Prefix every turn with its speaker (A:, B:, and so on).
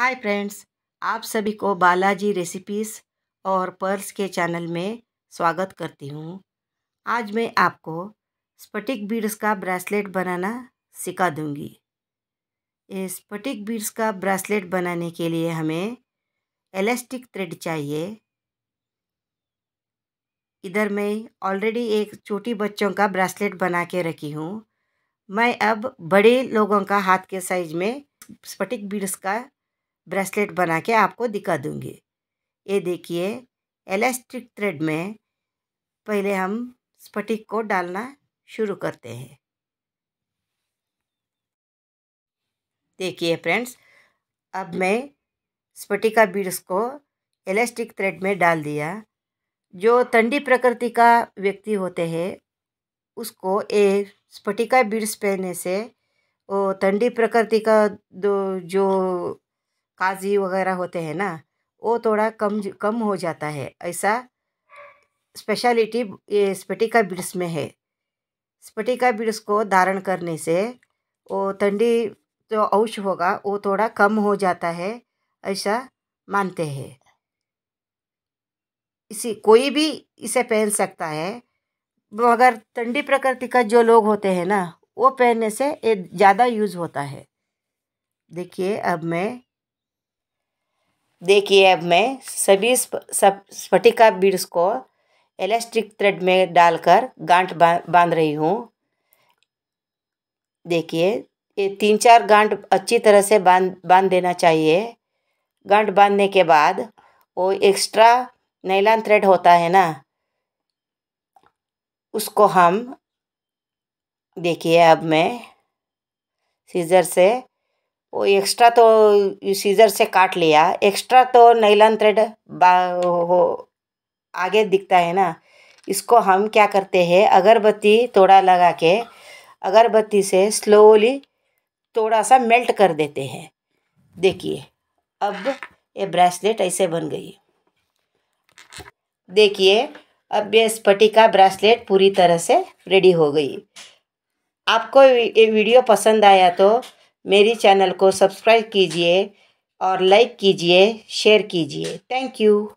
A: hi friends आप सभी को बालाजी रेसिपीज़ और पर्स के चैनल में स्वागत करती हूँ आज मैं आपको स्पटिक बीड्स का ब्रेसलेट बनाना सिखा दूँगी स्पटिक बीड्स का ब्रेसलेट बनाने के लिए हमें एलास्टिक थ्रेड चाहिए इधर मैं ऑलरेडी एक छोटी बच्चों का ब्रेसलेट बना के रखी हूँ मैं अब बड़े लोगों का हाथ के साइज में स्पटिक बीड्स का ब्रेसलेट बना के आपको दिखा दूँगी ये देखिए एलास्टिक थ्रेड में पहले हम स्पटिक को डालना शुरू करते हैं देखिए फ्रेंड्स अब मैं स्पटिका बीड्स को एलास्टिक थ्रेड में डाल दिया जो ठंडी प्रकृति का व्यक्ति होते हैं उसको ये स्फटिका बीड्स पहनने से वो ठंडी प्रकृति का दो जो काजी वगैरह होते हैं ना वो थोड़ा कम कम हो जाता है ऐसा स्पेशलिटी ये स्पटिका बीड्स में है स्पटिका बीड्स को धारण करने से वो ठंडी जो औष होगा वो थोड़ा कम हो जाता है ऐसा मानते हैं इसी कोई भी इसे पहन सकता है मगर ठंडी प्रकृति का जो लोग होते हैं ना वो पहनने से ये ज़्यादा यूज़ होता है देखिए अब मैं देखिए अब मैं सभी सब स्फटिका बीड्स को इलास्टिक थ्रेड में डालकर गांठ बांध रही हूँ देखिए ये तीन चार गांठ अच्छी तरह से बांध बांध देना चाहिए गांठ बांधने के बाद वो एक्स्ट्रा नैलान थ्रेड होता है ना उसको हम देखिए अब मैं सीजर से वो एक्स्ट्रा तो सीज़र से काट लिया एक्स्ट्रा तो नैलन थ्रेड हो आगे दिखता है ना इसको हम क्या करते हैं अगरबत्ती थोड़ा लगा के अगरबत्ती से स्लोली थोड़ा सा मेल्ट कर देते हैं देखिए अब ये ब्रेसलेट ऐसे बन गई देखिए अब ये स्पटिका ब्रेसलेट पूरी तरह से रेडी हो गई आपको ये वीडियो पसंद आया तो मेरी चैनल को सब्सक्राइब कीजिए और लाइक कीजिए शेयर कीजिए थैंक यू